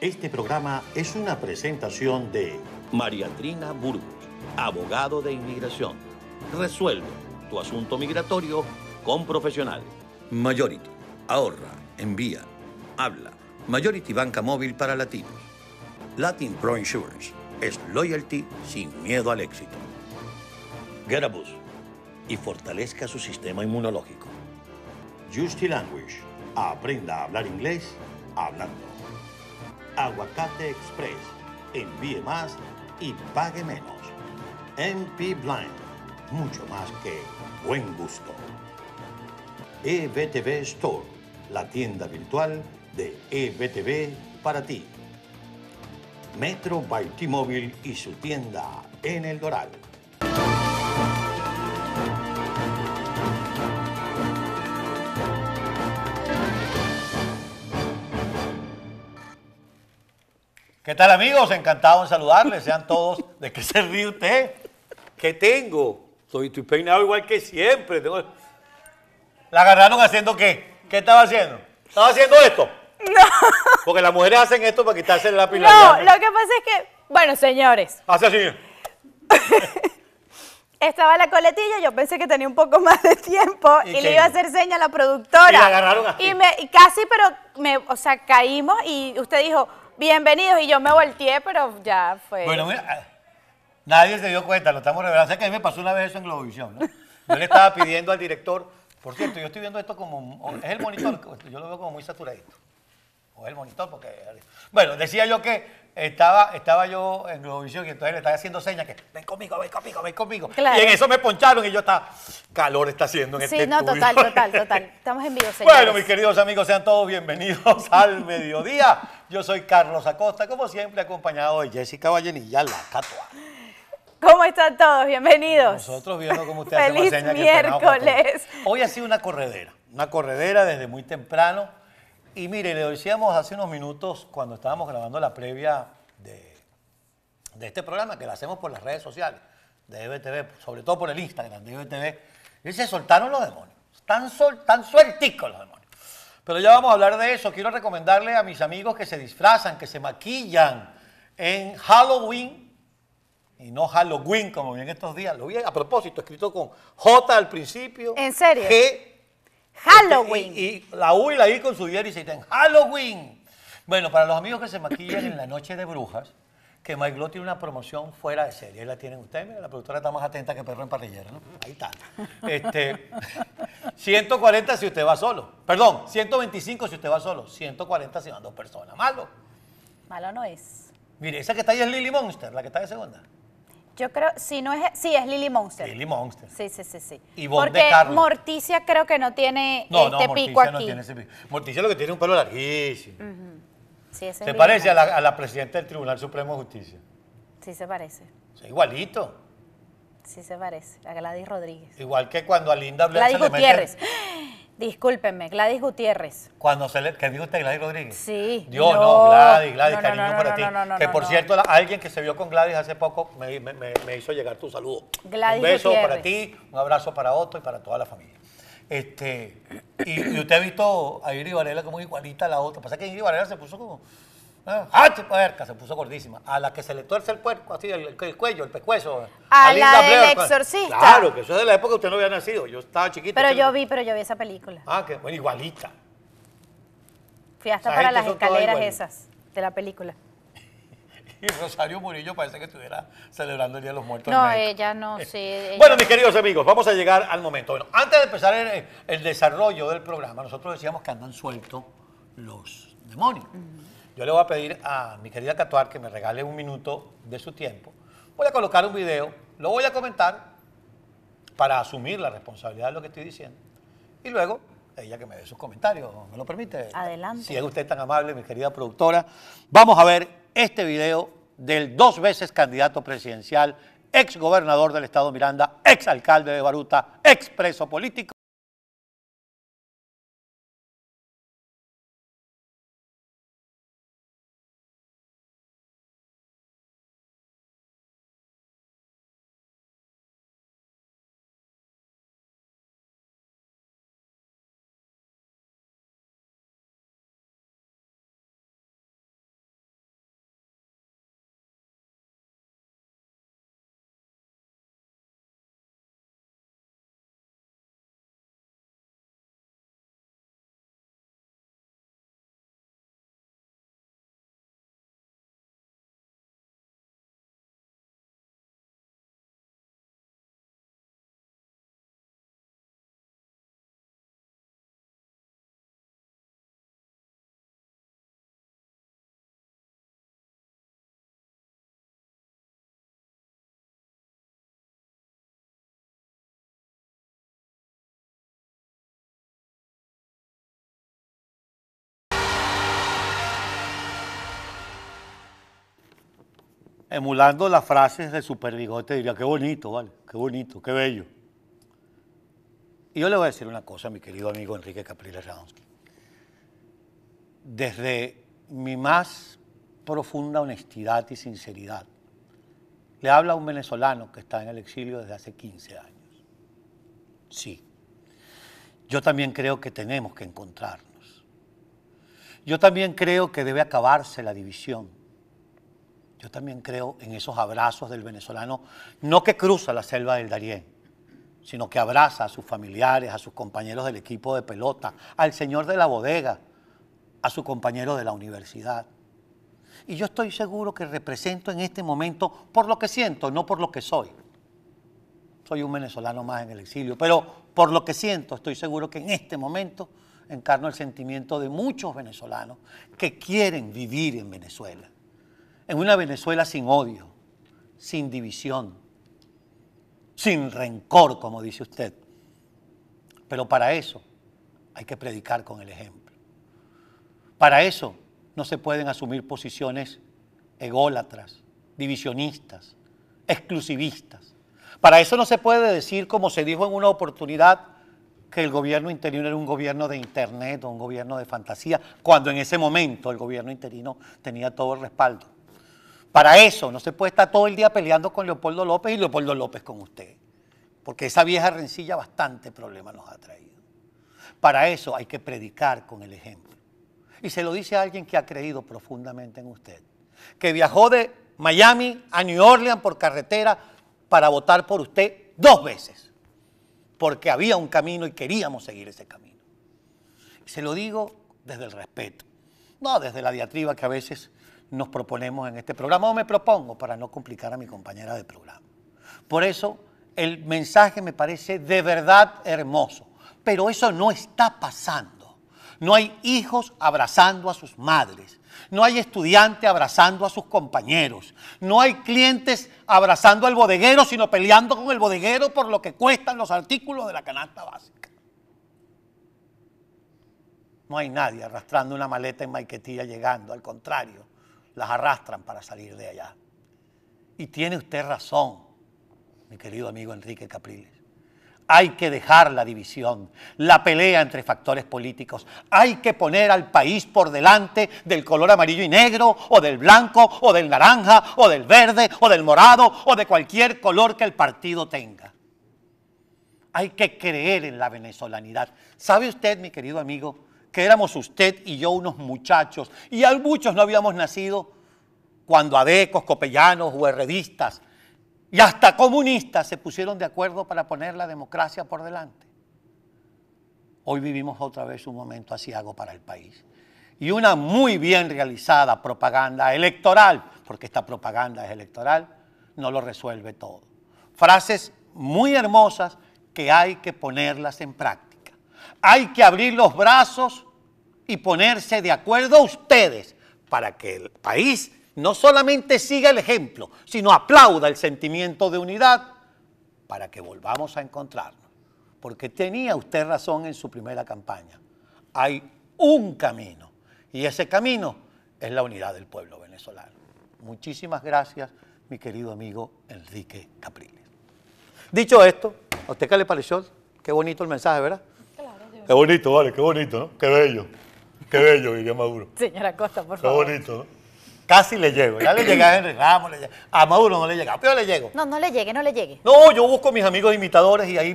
Este programa es una presentación de María Trina Burgos, abogado de inmigración. Resuelve tu asunto migratorio con profesional. Majority. Ahorra, envía, habla. Majority Banca Móvil para Latinos. Latin Pro Insurance. Es loyalty sin miedo al éxito. Gerabus Y fortalezca su sistema inmunológico. Justy Language. Aprenda a hablar inglés hablando. Aguacate Express. Envíe más y pague menos. MP Blind. Mucho más que buen gusto. EBTV Store. La tienda virtual de EBTV para ti. Metro by T-Mobile y su tienda en El Doral. ¿Qué tal amigos? Encantado en saludarles. Sean todos. ¿De qué se ríe usted? ¿Qué tengo? Soy, estoy peinado igual que siempre. ¿La agarraron haciendo qué? ¿Qué estaba haciendo? ¿Estaba haciendo esto? No. Porque las mujeres hacen esto para quitarse la lápiz. No, lo que pasa es que, bueno, señores. Hace así. Estaba la coletilla, yo pensé que tenía un poco más de tiempo y, le iba a hacer seña a la productora. Y la agarraron así. Y, me, casi, pero me, o sea, caímos y usted dijo, Bienvenidos, y yo me volteé, pero ya fue. Bueno, mira, ah, nadie se dio cuenta, lo estamos revelando. Sé que a mí me pasó una vez eso en Globovisión, ¿no? Yo le estaba pidiendo al director, por cierto, yo estoy viendo esto como, es el monitor, yo lo veo como muy saturadito el monitor, porque... Bueno, decía yo que estaba, estaba yo en Globovisión y entonces le estaba haciendo señas que ven conmigo, ven conmigo, ven conmigo. Y en eso me poncharon y yo estaba, calor está haciendo en sí, este Sí, no, total, total, total. Estamos en vivo, señores. Bueno, mis queridos amigos, sean todos bienvenidos al mediodía. Yo soy Carlos Acosta, como siempre, acompañado de Jessica Vallenilla, la catua. ¿Cómo están todos? Bienvenidos. Nosotros viendo cómo usted hace señas. ¡Feliz miércoles! Hoy ha sido una corredera, una corredera desde muy temprano y mire, le decíamos hace unos minutos cuando estábamos grabando la previa de, este programa, que lo hacemos por las redes sociales de EBTV, sobre todo por el Instagram de EBTV, y se soltaron los demonios. Están, sol, tan suelticos los demonios. Pero ya vamos a hablar de eso. Quiero recomendarle a mis amigos que se disfrazan, que se maquillan en Halloween, y no Halloween como bien estos días. Lo vi a propósito, escrito con J al principio. ¿En serio? Halloween. Y, la U y la I con su y se dicen Halloween. Bueno, para los amigos que se maquillan en la noche de brujas, que Mike tiene una promoción fuera de serie. ahí La tienen ustedes, la productora está más atenta que perro en parrillera, ¿no? Ahí está. Este, 140 si usted va solo. Perdón, 125 si usted va solo. 140 si van dos personas. Malo. Malo no es. Mire, esa que está ahí es Lily Monster, la que está de segunda. Yo creo, si no es, si es Lily Monster. Lily Monster. Sí, sí, sí, sí. Y Porque de Carlos. Morticia creo que no tiene no, este no, pico aquí. No, tiene ese pico. Morticia lo que tiene un pelo larguísimo. ese se parece a la, presidenta del Tribunal Supremo de Justicia. Sí, se parece. igualito. Sí, se parece. A Gladys Rodríguez. Igual que cuando a Linda Blair Gladys Gutiérrez. Discúlpenme, Gladys Gutiérrez. Cuando se le, ¿qué dijo usted Gladys Rodríguez. Sí. Dios, no, Gladys, Gladys, cariño para cariño no, para ti. que por cierto, alguien que se vio con Gladys hace poco me, me, me hizo llegar tu saludo. Gladys un beso para ti, un abrazo para Otto y para toda la familia. Este, y, y usted ha visto a Iri Varela como igualita a la otra. Pasa que Iri Varela se puso como, Ah, puerca, se puso gordísima. A la que se le tuerce el cuerpo, así, el, cuello, el pescuezo. A, la del pues. exorcista. Claro, que eso es de la época que usted no había nacido. Yo estaba chiquita. Pero yo vi, pero yo vi esa película. Ah, que bueno, igualita. Fui hasta para las escaleras esas de la película. y Rosario Murillo parece que estuviera celebrando el Día de los Muertos. No, ella no, eh, sí. bueno, mis queridos amigos, vamos a llegar al momento. Bueno, antes de empezar el, desarrollo del programa, nosotros decíamos que andan sueltos los demonios. Yo le voy a pedir a mi querida Catuar que me regale un minuto de su tiempo. Voy a colocar un video, lo voy a comentar para asumir la responsabilidad de lo que estoy diciendo. Y luego ella que me dé sus comentarios, ¿me lo permite? Adelante. Si es usted tan amable, mi querida productora. Vamos a ver este video del dos veces candidato presidencial, ex gobernador del estado Miranda, ex alcalde de Baruta, expreso político. Emulando las frases de Super Bigote, diría, qué bonito, vale, qué bonito, qué bello. Y yo le voy a decir una cosa, mi querido amigo Enrique Capriles Radonsky. Desde mi más profunda honestidad y sinceridad, le habla a un venezolano que está en el exilio desde hace 15 años. Sí. Yo también creo que tenemos que encontrarnos. Yo también creo que debe acabarse la división yo también creo en esos abrazos del venezolano, no que cruza la selva del Darién, sino que abraza a sus familiares, a sus compañeros del equipo de pelota, al señor de la bodega, a su compañero de la universidad. Y yo estoy seguro que represento en este momento por lo que siento, no por lo que soy. Soy un venezolano más en el exilio, pero por lo que siento estoy seguro que en este momento encarno el sentimiento de muchos venezolanos que quieren vivir en Venezuela en una Venezuela sin odio, sin división, sin rencor, como dice usted. Pero para eso hay que predicar con el ejemplo. Para eso no se pueden asumir posiciones ególatras, divisionistas, exclusivistas. Para eso no se puede decir, como se dijo en una oportunidad, que el gobierno interino era un gobierno de internet o un gobierno de fantasía, cuando en ese momento el gobierno interino tenía todo el respaldo para eso no se puede estar todo el día peleando con Leopoldo López y Leopoldo López con usted, porque esa vieja rencilla bastante problema nos ha traído. Para eso hay que predicar con el ejemplo. Y se lo dice a alguien que ha creído profundamente en usted, que viajó de Miami a New Orleans por carretera para votar por usted dos veces, porque había un camino y queríamos seguir ese camino. se lo digo desde el respeto, no desde la diatriba que a veces nos proponemos en este programa, o me propongo para no complicar a mi compañera de programa. Por eso el mensaje me parece de verdad hermoso, pero eso no está pasando. No hay hijos abrazando a sus madres, no hay estudiantes abrazando a sus compañeros, no hay clientes abrazando al bodeguero, sino peleando con el bodeguero por lo que cuestan los artículos de la canasta básica. No hay nadie arrastrando una maleta en maquetilla llegando, al contrario las arrastran para salir de allá. Y tiene usted razón, mi querido amigo Enrique Capriles. Hay que dejar la división, la pelea entre factores políticos. Hay que poner al país por delante del color amarillo y negro, o del blanco, o del naranja, o del verde, o del morado, o de cualquier color que el partido tenga. Hay que creer en la venezolanidad. ¿Sabe usted, mi querido amigo, que éramos usted y yo unos muchachos, y a muchos no habíamos nacido cuando adecos, copellanos, huerredistas y hasta comunistas se pusieron de acuerdo para poner la democracia por delante. Hoy vivimos otra vez un momento asiago para el país y una muy bien realizada propaganda electoral, porque esta propaganda es electoral, no lo resuelve todo. Frases muy hermosas que hay que ponerlas en práctica. Hay que abrir los brazos y ponerse de acuerdo a ustedes para que el país no solamente siga el ejemplo, sino aplauda el sentimiento de unidad para que volvamos a encontrarnos. Porque tenía usted razón en su primera campaña. Hay un camino y ese camino es la unidad del pueblo venezolano. Muchísimas gracias, mi querido amigo Enrique Capriles. Dicho esto, ¿a usted qué le pareció? Qué bonito el mensaje, ¿verdad? Qué bonito, vale, qué bonito, ¿no? Qué bello. Qué bello y maduro. Señora Costa, por favor. Qué bonito, ¿no? Casi le llego. Ya le llegué a Henry le llegué. a Maduro no le llega, pero le llego. No, no le llegue, no le llegue. No, yo busco a mis amigos imitadores y ahí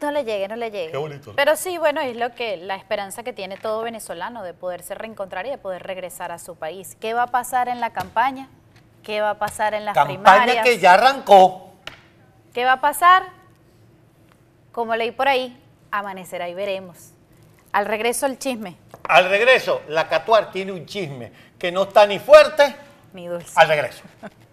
No le llegue, no le llegue. Qué bonito. Pero sí, bueno, es lo que la esperanza que tiene todo venezolano de poderse reencontrar y de poder regresar a su país. ¿Qué va a pasar en la campaña? ¿Qué va a pasar en las primarias? Campaña que ya arrancó. ¿Qué va a pasar? Como leí por ahí, amanecerá y veremos. Al regreso el chisme. Al regreso, la Catuar tiene un chisme que no está ni fuerte. Ni dulce. Al regreso.